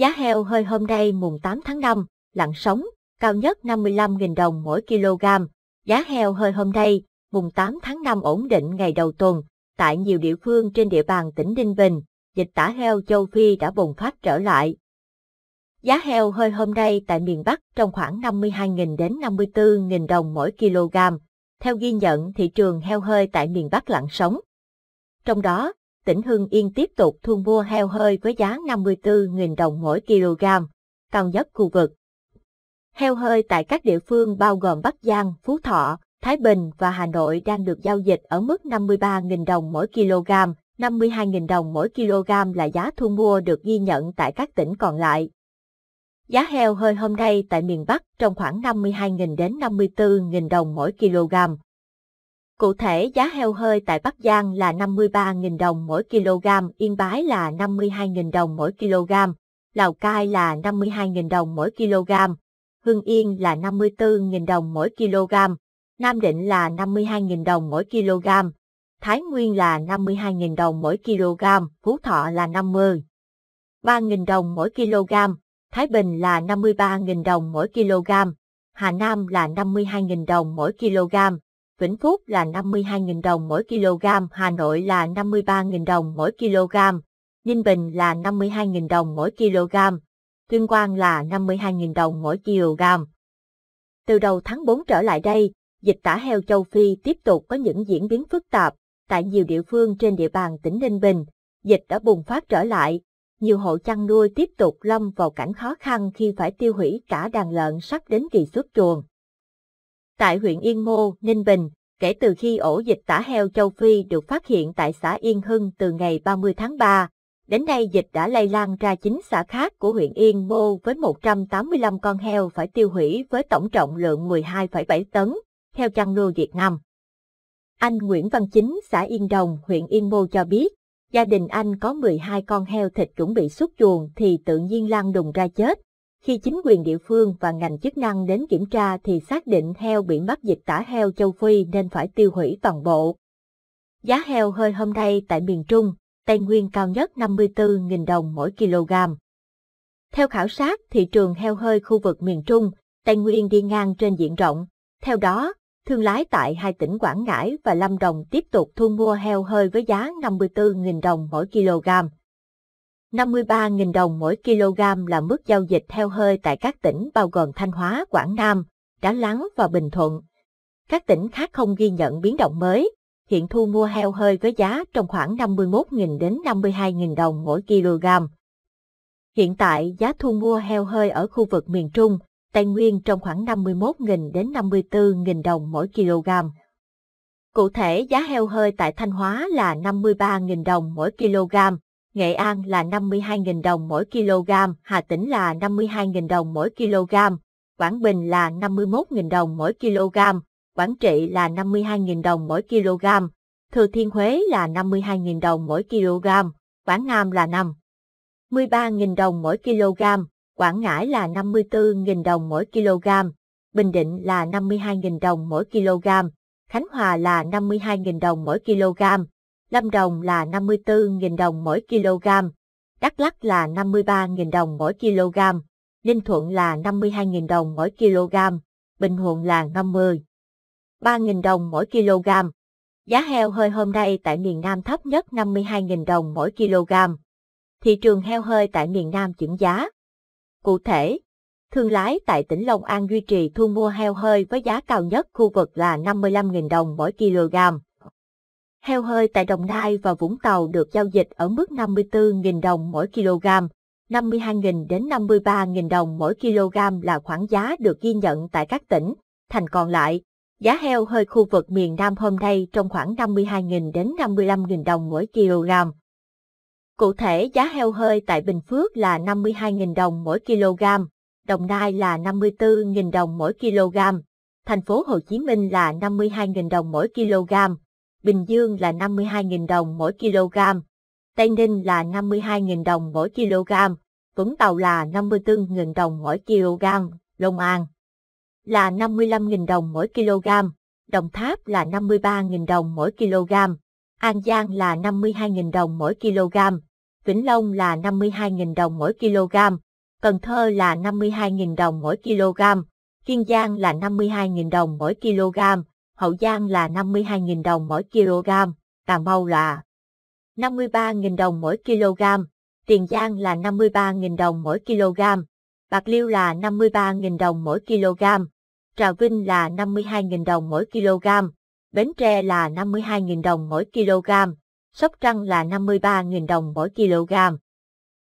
Giá heo hơi hôm nay mùng 8 tháng 5, lặng sóng, cao nhất 55.000 đồng mỗi kg. Giá heo hơi hôm nay, mùng 8 tháng 5 ổn định ngày đầu tuần, tại nhiều địa phương trên địa bàn tỉnh Ninh Bình, dịch tả heo châu Phi đã bùng phát trở lại. Giá heo hơi hôm nay tại miền Bắc trong khoảng 52.000 đến 54.000 đồng mỗi kg. Theo ghi nhận thị trường heo hơi tại miền Bắc lặng sóng. Trong đó, tỉnh Hưng Yên tiếp tục thu mua heo hơi với giá 54.000 đồng mỗi kg, cao nhất khu vực. Heo hơi tại các địa phương bao gồm Bắc Giang, Phú Thọ, Thái Bình và Hà Nội đang được giao dịch ở mức 53.000 đồng mỗi kg, 52.000 đồng mỗi kg là giá thu mua được ghi nhận tại các tỉnh còn lại. Giá heo hơi hôm nay tại miền Bắc trong khoảng 52.000 đến 54.000 đồng mỗi kg, Cụ thể giá heo hơi tại Bắc Giang là 53.000 đồng mỗi kg, Yên Bái là 52.000 đồng mỗi kg, Lào Cai là 52.000 đồng mỗi kg, Hưng Yên là 54.000 đồng mỗi kg, Nam Định là 52.000 đồng mỗi kg, Thái Nguyên là 52.000 đồng mỗi kg, Phú Thọ là 50. 3.000 đồng mỗi kg, Thái Bình là 53.000 đồng mỗi kg, Hà Nam là 52.000 đồng mỗi kg, Vĩnh Phúc là 52.000 đồng mỗi kg, Hà Nội là 53.000 đồng mỗi kg, Ninh Bình là 52.000 đồng mỗi kg, Tuyên Quang là 52.000 đồng mỗi kg. Từ đầu tháng 4 trở lại đây, dịch tả heo châu Phi tiếp tục có những diễn biến phức tạp. Tại nhiều địa phương trên địa bàn tỉnh Ninh Bình, dịch đã bùng phát trở lại. Nhiều hộ chăn nuôi tiếp tục lâm vào cảnh khó khăn khi phải tiêu hủy cả đàn lợn sắp đến kỳ xuất chuồng. Tại huyện Yên Mô, Ninh Bình, kể từ khi ổ dịch tả heo châu Phi được phát hiện tại xã Yên Hưng từ ngày 30 tháng 3, đến nay dịch đã lây lan ra 9 xã khác của huyện Yên Mô với 185 con heo phải tiêu hủy với tổng trọng lượng 12,7 tấn, theo chăn nuôi Việt Nam. Anh Nguyễn Văn Chính, xã Yên Đồng, huyện Yên Mô cho biết, gia đình anh có 12 con heo thịt chuẩn bị xuất chuồng thì tự nhiên lan đùng ra chết, khi chính quyền địa phương và ngành chức năng đến kiểm tra thì xác định heo bị mắc dịch tả heo châu Phi nên phải tiêu hủy toàn bộ. Giá heo hơi hôm nay tại miền Trung, Tây Nguyên cao nhất 54.000 đồng mỗi kg. Theo khảo sát, thị trường heo hơi khu vực miền Trung, Tây Nguyên đi ngang trên diện rộng. Theo đó, thương lái tại hai tỉnh Quảng Ngãi và Lâm Đồng tiếp tục thu mua heo hơi với giá 54.000 đồng mỗi kg. 53.000 đồng mỗi kg là mức giao dịch theo hơi tại các tỉnh bao gồm Thanh Hóa, Quảng Nam, Đá Lắng và Bình Thuận. Các tỉnh khác không ghi nhận biến động mới, hiện thu mua heo hơi với giá trong khoảng 51.000 đến 52.000 đồng mỗi kg. Hiện tại giá thu mua heo hơi ở khu vực miền Trung, Tây Nguyên trong khoảng 51.000 đến 54.000 đồng mỗi kg. Cụ thể giá heo hơi tại Thanh Hóa là 53.000 đồng mỗi kg, Nghệ An là 52.000 đồng mỗi kg, Hà Tĩnh là 52.000 đồng mỗi kg, Quảng Bình là 51.000 đồng mỗi kg, Quảng Trị là 52.000 đồng mỗi kg, Thừa Thiên Huế là 52.000 đồng mỗi kg, Quảng Nam là 5. 13.000 đồng mỗi kg, Quảng Ngãi là 54.000 đồng mỗi kg, Bình Định là 52.000 đồng mỗi kg, Khánh Hòa là 52.000 đồng mỗi kg, Lâm Đồng là 54.000 đồng mỗi kg, Đắk Lắk là 53.000 đồng mỗi kg, Ninh Thuận là 52.000 đồng mỗi kg, Bình Thuận là 50. 3.000 đồng mỗi kg. Giá heo hơi hôm nay tại miền Nam thấp nhất 52.000 đồng mỗi kg. Thị trường heo hơi tại miền Nam chững giá. Cụ thể, thương lái tại tỉnh Long An duy trì thu mua heo hơi với giá cao nhất khu vực là 55.000 đồng mỗi kg. Heo hơi tại Đồng Nai và Vũng Tàu được giao dịch ở mức 54.000 đồng mỗi kg, 52.000 đến 53.000 đồng mỗi kg là khoảng giá được ghi nhận tại các tỉnh, thành còn lại. Giá heo hơi khu vực miền Nam hôm nay trong khoảng 52.000 đến 55.000 đồng mỗi kg. Cụ thể giá heo hơi tại Bình Phước là 52.000 đồng mỗi kg, Đồng Nai là 54.000 đồng mỗi kg, thành phố Hồ Chí Minh là 52.000 đồng mỗi kg Bình Dương là 52.000 đồng mỗi kg, Tây Ninh là 52.000 đồng mỗi kg, Vũng Tàu là 54.000 đồng mỗi kg, Long An là 55.000 đồng mỗi kg, Đồng Tháp là 53.000 đồng mỗi kg, An Giang là 52.000 đồng mỗi kg, Vĩnh Long là 52.000 đồng mỗi kg, Cần Thơ là 52.000 đồng mỗi kg, Kiên Giang là 52.000 đồng mỗi kg, Hậu Giang là 52.000 đồng mỗi kg, Cà Mau là 53.000 đồng mỗi kg, Tiền Giang là 53.000 đồng mỗi kg, Bạc Liêu là 53.000 đồng mỗi kg, Trà Vinh là 52.000 đồng mỗi kg, Bến Tre là 52.000 đồng mỗi kg, Sóc Trăng là 53.000 đồng mỗi kg.